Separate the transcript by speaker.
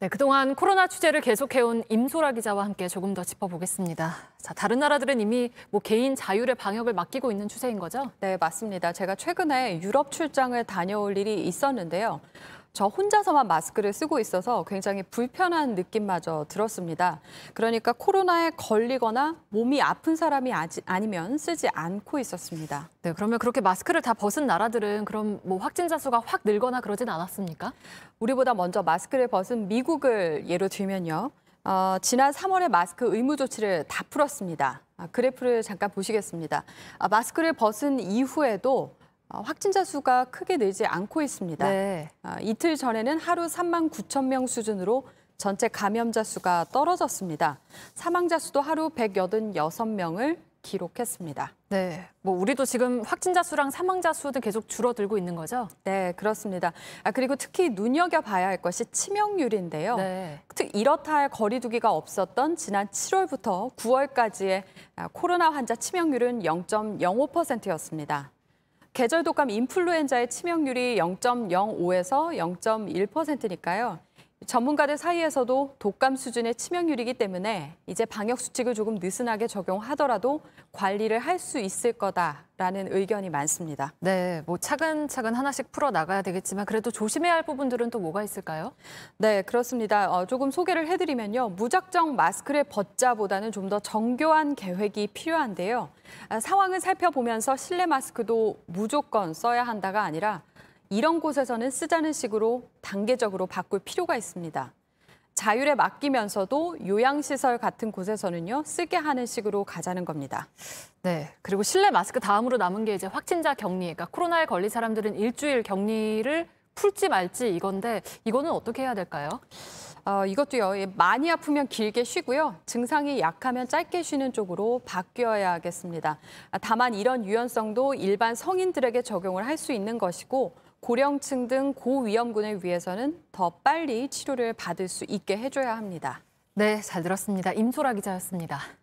Speaker 1: 네, 그동안 코로나 취재를 계속해온 임소라 기자와 함께 조금 더 짚어보겠습니다. 자, 다른 나라들은 이미 뭐 개인 자율의 방역을 맡기고 있는 추세인 거죠? 네, 맞습니다. 제가 최근에 유럽 출장을 다녀올 일이 있었는데요. 저 혼자서만 마스크를 쓰고 있어서 굉장히 불편한 느낌마저 들었습니다. 그러니까 코로나에 걸리거나 몸이 아픈 사람이 아지, 아니면 쓰지 않고 있었습니다. 네, 그러면 그렇게 마스크를 다 벗은 나라들은 그럼 뭐 확진자 수가 확 늘거나 그러진 않았습니까? 우리보다 먼저 마스크를 벗은 미국을 예로 들면요. 어, 지난 3월에 마스크 의무 조치를 다 풀었습니다. 아, 그래프를 잠깐 보시겠습니다. 아, 마스크를 벗은 이후에도 어, 확진자 수가 크게 늘지 않고 있습니다. 네. 아, 이틀 전에는 하루 3만 9천 명 수준으로 전체 감염자 수가 떨어졌습니다. 사망자 수도 하루 186명을 기록했습니다. 네, 뭐 우리도 지금 확진자 수랑 사망자 수도 계속 줄어들고 있는 거죠? 네, 그렇습니다. 아, 그리고 특히 눈여겨봐야 할 것이 치명률인데요. 네. 특 이렇다 할 거리두기가 없었던 지난 7월부터 9월까지의 아, 코로나 환자 치명률은 0.05%였습니다. 계절 독감 인플루엔자의 치명률이 0.05에서 0.1%니까요. 전문가들 사이에서도 독감 수준의 치명률이기 때문에 이제 방역 수칙을 조금 느슨하게 적용하더라도 관리를 할 수 있을 거다라는 의견이 많습니다. 네, 뭐 차근차근 하나씩 풀어 나가야 되겠지만 그래도 조심해야 할 부분들은 또 뭐가 있을까요? 네, 그렇습니다. 어, 조금 소개를 해드리면요, 무작정 마스크를 벗자보다는 좀 더 정교한 계획이 필요한데요. 아, 상황을 살펴보면서 실내 마스크도 무조건 써야 한다가 아니라 이런 곳에서는 쓰자는 식으로 단계적으로 바꿀 필요가 있습니다. 자율에 맡기면서도 요양시설 같은 곳에서는요 쓰게 하는 식으로 가자는 겁니다. 네, 그리고 실내 마스크 다음으로 남은 게 이제 확진자 격리, 그러니까 코로나에 걸린 사람들은 일주일 격리를 풀지 말지 이건데 이거는 어떻게 해야 될까요? 어, 이것도요. 예, 많이 아프면 길게 쉬고요. 증상이 약하면 짧게 쉬는 쪽으로 바뀌어야 하겠습니다. 다만 이런 유연성도 일반 성인들에게 적용을 할 수 있는 것이고 고령층 등 고위험군을 위해서는 더 빨리 치료를 받을 수 있게 해줘야 합니다. 네, 잘 들었습니다. 임소라 기자였습니다.